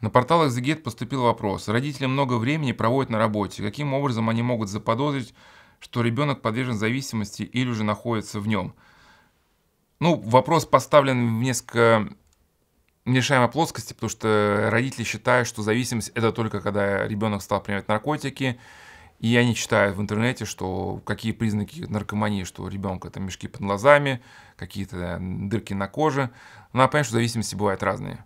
На портал Exegate поступил вопрос. Родители много времени проводят на работе. Каким образом они могут заподозрить, что ребенок подвержен зависимости или уже находится в нем? Ну, вопрос поставлен в несколько мешаемой плоскости, потому что родители считают, что зависимость это только когда ребенок стал принимать наркотики, и они читают в интернете, что какие признаки наркомании, что у ребенка там мешки под глазами, какие-то дырки на коже. Ну, а понятно, что зависимости бывают разные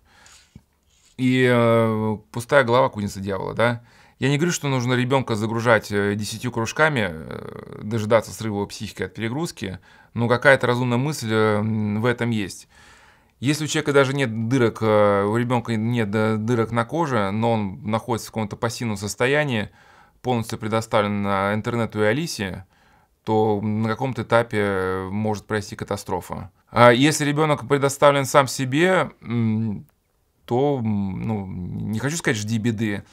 и э, пустая голова куница дьявола, да. Я не говорю, что нужно ребенка загружать э, десятью кружками, э, дожидаться срыва психики от перегрузки, но какая-то разумная мысль э, в этом есть. Если у человека даже нет дырок, э, у ребенка нет э, дырок на коже, но он находится в каком-то пассивном состоянии, полностью предоставлен на интернету и Алисе, то на каком-то этапе э, может произойти катастрофа. А если ребенок предоставлен сам себе, то, ну, не хочу сказать, жди беды.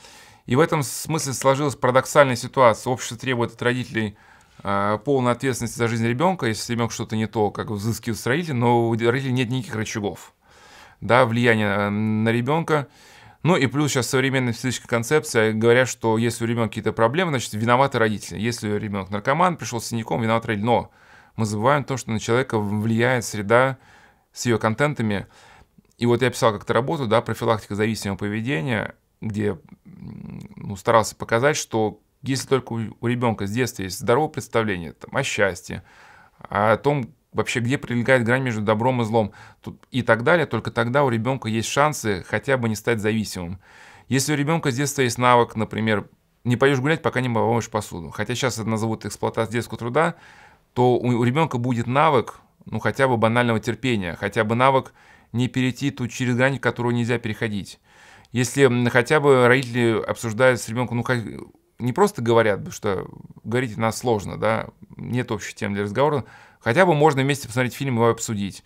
И в этом смысле сложилась парадоксальная ситуация. Общество требует от родителей а, полной ответственности за жизнь ребенка, если ребенок что-то не то, как взыскивают родителей. но у родителей нет никаких рычагов да, влияния а, на ребенка. Ну и плюс сейчас современная физическая концепция, говорят, что если у ребенка какие-то проблемы, значит, виноваты родители. Если ребенок наркоман, пришел с синяком, виноват родитель. Но мы забываем то, что на человека влияет среда с ее контентами, и вот я писал как-то работу, да, профилактика зависимого поведения, где ну, старался показать, что если только у ребенка с детства есть здоровое представление там, о счастье, а о том, вообще где прилегает грань между добром и злом и так далее, только тогда у ребенка есть шансы хотя бы не стать зависимым. Если у ребенка с детства есть навык, например, не пойдешь гулять, пока не помоешь посуду, хотя сейчас это назовут эксплуатацией детского труда, то у, у ребенка будет навык ну хотя бы банального терпения, хотя бы навык не перейти ту через грань, которую нельзя переходить. Если хотя бы родители обсуждают с ребенком, ну как, не просто говорят, что говорить нас сложно, да, нет общих тем для разговора, хотя бы можно вместе посмотреть фильм и его обсудить.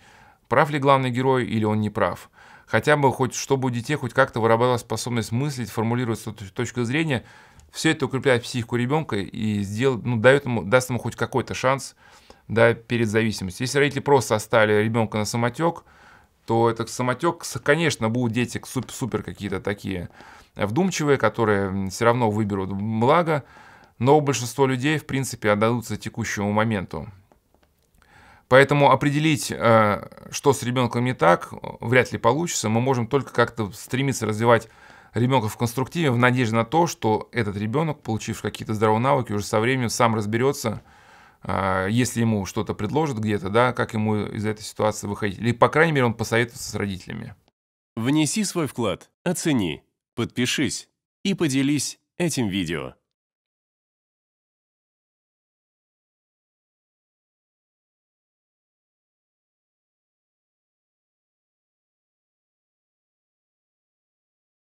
Прав ли главный герой или он не прав? Хотя бы хоть, чтобы у детей хоть как-то вырабатывалась способность мыслить, формулировать свою точку зрения, все это укрепляет психику ребенка и сделает, ну, дает ему, даст ему хоть какой-то шанс да, перед зависимостью. Если родители просто оставили ребенка на самотек, то этот самотек, конечно, будут дети супер, какие-то такие вдумчивые, которые все равно выберут благо, но большинство людей, в принципе, отдадутся текущему моменту. Поэтому определить, э, что с ребенком не так, вряд ли получится. Мы можем только как-то стремиться развивать ребенка в конструктиве в надежде на то, что этот ребенок, получив какие-то здравые навыки, уже со временем сам разберется, а, если ему что-то предложат где-то, да, как ему из этой ситуации выходить. Или, по крайней мере, он посоветуется с родителями. Внеси свой вклад, оцени, подпишись и поделись этим видео.